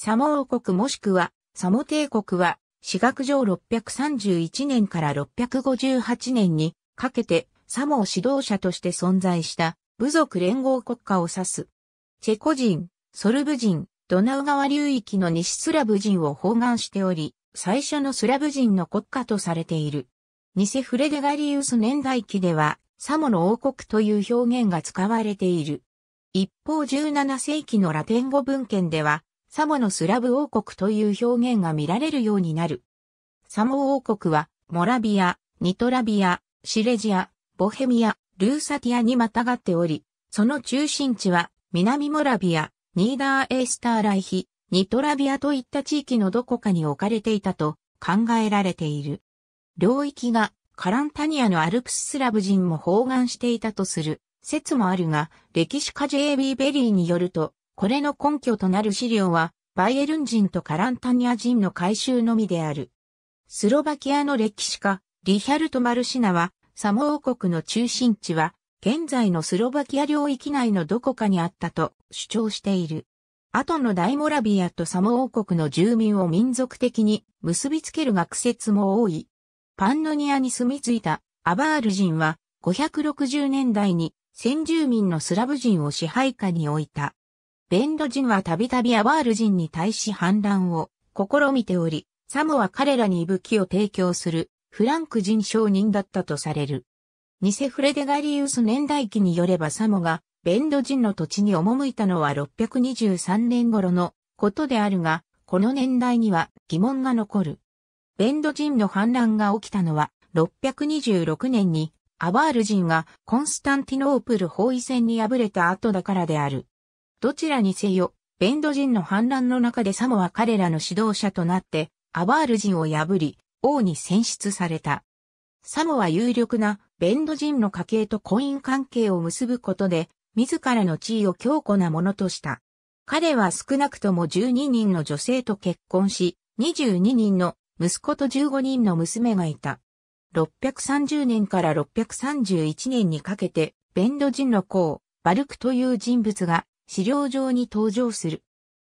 サモ王国もしくは、サモ帝国は、私学上631年から658年にかけて、サモを指導者として存在した部族連合国家を指す。チェコ人、ソルブ人、ドナウ川流域の西スラブ人を包含しており、最初のスラブ人の国家とされている。偽フレデガリウス年代記では、サモの王国という表現が使われている。一方17世紀のラテン語文献では、サモのスラブ王国という表現が見られるようになる。サモ王国は、モラビア、ニトラビア、シレジア、ボヘミア、ルーサティアにまたがっており、その中心地は、南モラビア、ニーダーエースターライヒ、ニトラビアといった地域のどこかに置かれていたと考えられている。領域がカランタニアのアルプススラブ人も包含していたとする説もあるが、歴史家 JB ベリーによると、これの根拠となる資料は、バイエルン人とカランタニア人の改修のみである。スロバキアの歴史家、リヒャルト・マルシナは、サモ王国の中心地は、現在のスロバキア領域内のどこかにあったと主張している。後の大モラビアとサモ王国の住民を民族的に結びつける学説も多い。パンノニアに住み着いたアバール人は560年代に先住民のスラブ人を支配下に置いた。ベンド人はたびたびアワール人に対し反乱を試みており、サムは彼らに武器を提供するフランク人商人だったとされる。ニセフレデガリウス年代記によればサモがベンド人の土地に赴いたのは623年頃のことであるが、この年代には疑問が残る。ベンド人の反乱が起きたのは626年にアワール人がコンスタンティノープル包囲戦に敗れた後だからである。どちらにせよ、ベンド人の反乱の中でサモは彼らの指導者となって、アワール人を破り、王に選出された。サモは有力なベンド人の家系と婚姻関係を結ぶことで、自らの地位を強固なものとした。彼は少なくとも12人の女性と結婚し、22人の息子と15人の娘がいた。630年から631年にかけて、ベンド人のを、バルクという人物が資料上に登場する。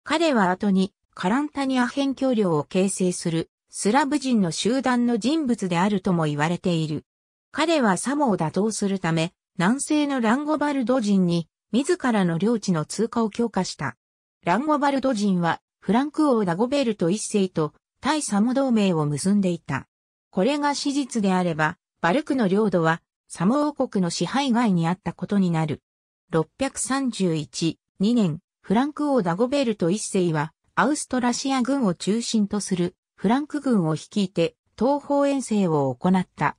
彼は後にカランタニア辺境領を形成するスラブ人の集団の人物であるとも言われている。彼はサモを打倒するため、南西のランゴバルド人に自らの領地の通過を強化した。ランゴバルド人はフランク王ダゴベルト一世と対サモ同盟を結んでいた。これが史実であれば、バルクの領土はサモ王国の支配外にあったことになる。631 2年、フランク王ダゴベルト一世は、アウストラシア軍を中心とするフランク軍を率いて東方遠征を行った。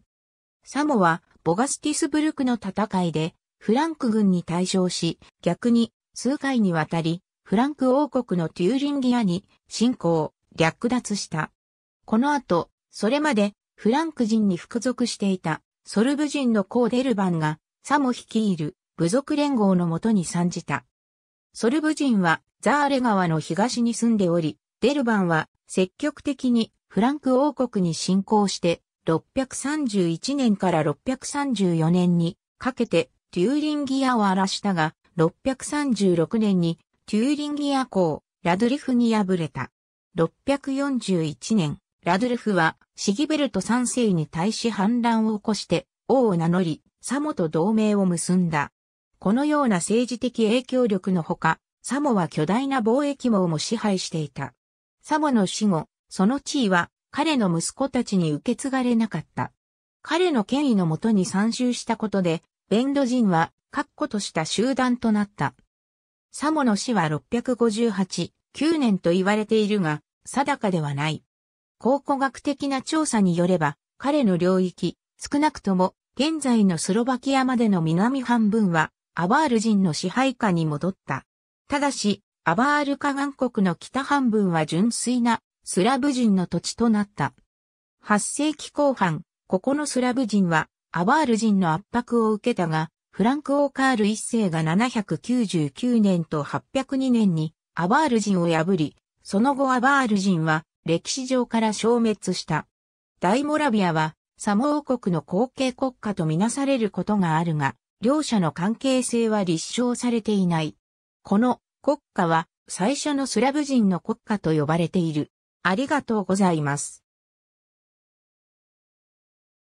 サモは、ボガスティスブルクの戦いで、フランク軍に対象し、逆に、数回にわたり、フランク王国のテューリンギアに侵攻、略奪した。この後、それまでフランク人に服属していたソルブ人のコーデルバンがサモ率いる部族連合のもとに参じた。ソルブ人はザーレ川の東に住んでおり、デルバンは積極的にフランク王国に侵攻して631年から634年にかけてテューリンギアを荒らしたが636年にテューリンギア公ラドリフに敗れた。641年、ラドルフはシギベルト3世に対し反乱を起こして王を名乗り、サモと同盟を結んだ。このような政治的影響力のほか、サモは巨大な貿易網も支配していた。サモの死後、その地位は彼の息子たちに受け継がれなかった。彼の権威のもとに参集したことで、ベンド人は確固とした集団となった。サモの死は658、9年と言われているが、定かではない。考古学的な調査によれば、彼の領域、少なくとも現在のスロバキアまでの南半分はアバール人の支配下に戻った。ただし、アバール河岸国の北半分は純粋なスラブ人の土地となった。8世紀後半、ここのスラブ人はアバール人の圧迫を受けたが、フランク・オーカール一世が799年と802年にアバール人を破り、その後アバール人は歴史上から消滅した。大モラビアはサモ王国の後継国家とみなされることがあるが、両者の関係性は立証されていない。この国家は最初のスラブ人の国家と呼ばれている。ありがとうございます。